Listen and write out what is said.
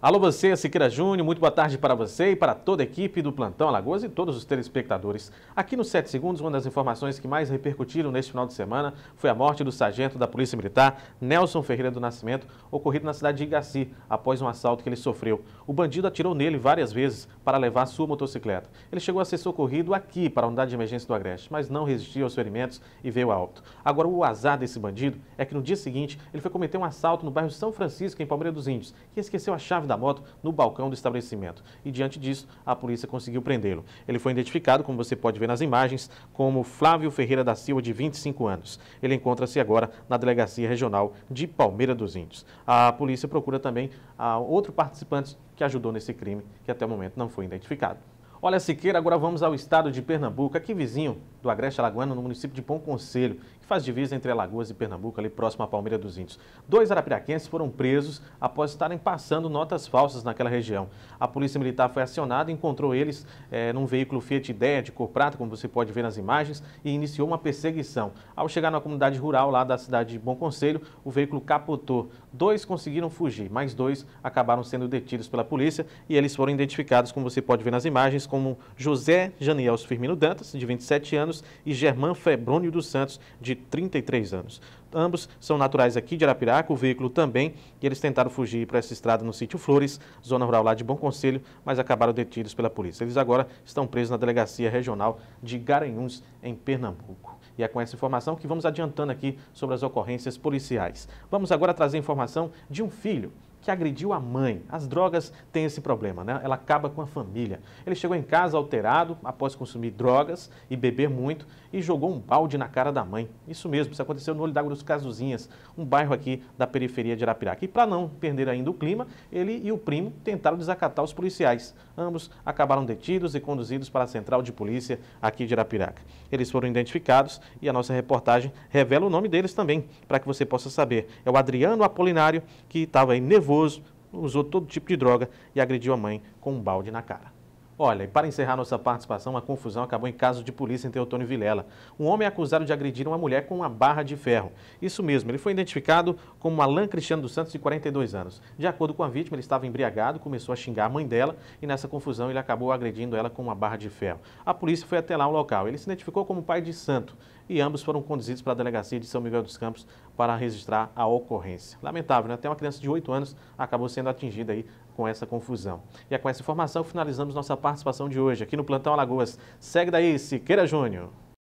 Alô você, Siqueira Júnior, muito boa tarde para você e para toda a equipe do Plantão Alagoas e todos os telespectadores. Aqui no 7 Segundos, uma das informações que mais repercutiram neste final de semana foi a morte do sargento da Polícia Militar, Nelson Ferreira do Nascimento, ocorrido na cidade de Igaci, após um assalto que ele sofreu. O bandido atirou nele várias vezes para levar sua motocicleta. Ele chegou a ser socorrido aqui para a unidade de emergência do Agreste, mas não resistiu aos ferimentos e veio a óbito. Agora, o azar desse bandido é que no dia seguinte ele foi cometer um assalto no bairro São Francisco, em Palmeira dos Índios, que esqueceu a chave da moto no balcão do estabelecimento. E diante disso, a polícia conseguiu prendê-lo. Ele foi identificado, como você pode ver nas imagens, como Flávio Ferreira da Silva, de 25 anos. Ele encontra-se agora na Delegacia Regional de Palmeira dos Índios. A polícia procura também ah, outro participante que ajudou nesse crime, que até o momento não foi identificado. Olha, Siqueira, agora vamos ao estado de Pernambuco, aqui vizinho do Agreste Alagoano, no município de Bom Conselho, que faz divisa entre Alagoas e Pernambuco, ali próximo à Palmeira dos Índios. Dois arapiraquenses foram presos após estarem passando notas falsas naquela região. A polícia militar foi acionada e encontrou eles é, num veículo Fiat Idea de cor prata, como você pode ver nas imagens, e iniciou uma perseguição. Ao chegar na comunidade rural lá da cidade de Bom Conselho, o veículo capotou. Dois conseguiram fugir, mas dois acabaram sendo detidos pela polícia e eles foram identificados, como você pode ver nas imagens, como José Janiel Firmino Dantas, de 27 anos, anos, e Germán Febrônio dos Santos, de 33 anos. Ambos são naturais aqui de Arapiraca, o veículo também, e eles tentaram fugir para essa estrada no sítio Flores, zona rural lá de Bom Conselho, mas acabaram detidos pela polícia. Eles agora estão presos na Delegacia Regional de Garanhuns, em Pernambuco. E é com essa informação que vamos adiantando aqui sobre as ocorrências policiais. Vamos agora trazer informação de um filho que agrediu a mãe. As drogas têm esse problema, né? Ela acaba com a família. Ele chegou em casa alterado após consumir drogas e beber muito e jogou um balde na cara da mãe. Isso mesmo, isso aconteceu no Olho d'Água dos Casuzinhas, um bairro aqui da periferia de Arapiraca. E para não perder ainda o clima, ele e o primo tentaram desacatar os policiais. Ambos acabaram detidos e conduzidos para a central de polícia aqui de Arapiraca. Eles foram identificados e a nossa reportagem revela o nome deles também, para que você possa saber. É o Adriano Apolinário, que estava aí nevando nervoso, usou todo tipo de droga e agrediu a mãe com um balde na cara. Olha, e para encerrar nossa participação, uma confusão acabou em caso de polícia entre Teotônio Vilela. Um homem é acusado de agredir uma mulher com uma barra de ferro. Isso mesmo, ele foi identificado como Alain Cristiano dos Santos, de 42 anos. De acordo com a vítima, ele estava embriagado, começou a xingar a mãe dela e nessa confusão ele acabou agredindo ela com uma barra de ferro. A polícia foi até lá o local. Ele se identificou como pai de santo e ambos foram conduzidos para a delegacia de São Miguel dos Campos para registrar a ocorrência. Lamentável, né? Até uma criança de 8 anos acabou sendo atingida aí com essa confusão. E é com essa informação finalizamos nossa participação de hoje aqui no Plantão Alagoas. Segue daí, Siqueira Júnior.